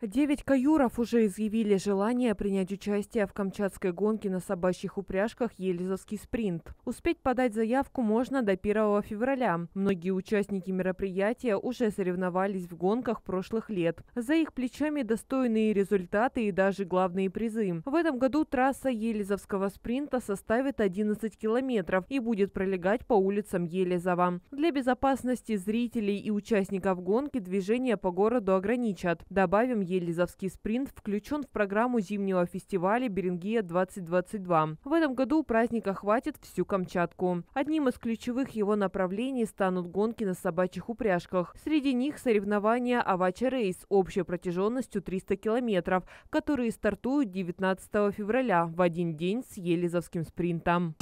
Девять каюров уже изъявили желание принять участие в камчатской гонке на собачьих упряжках «Елизовский спринт». Успеть подать заявку можно до 1 февраля. Многие участники мероприятия уже соревновались в гонках прошлых лет. За их плечами достойные результаты и даже главные призы. В этом году трасса «Елизовского спринта» составит 11 километров и будет пролегать по улицам Елизова. Для безопасности зрителей и участников гонки движение по городу ограничат. Добавим, Елизовский спринт включен в программу зимнего фестиваля «Берингия-2022». В этом году у праздника хватит всю Камчатку. Одним из ключевых его направлений станут гонки на собачьих упряжках. Среди них соревнования «Авача Рейс» общей протяженностью 300 километров, которые стартуют 19 февраля в один день с Елизовским спринтом.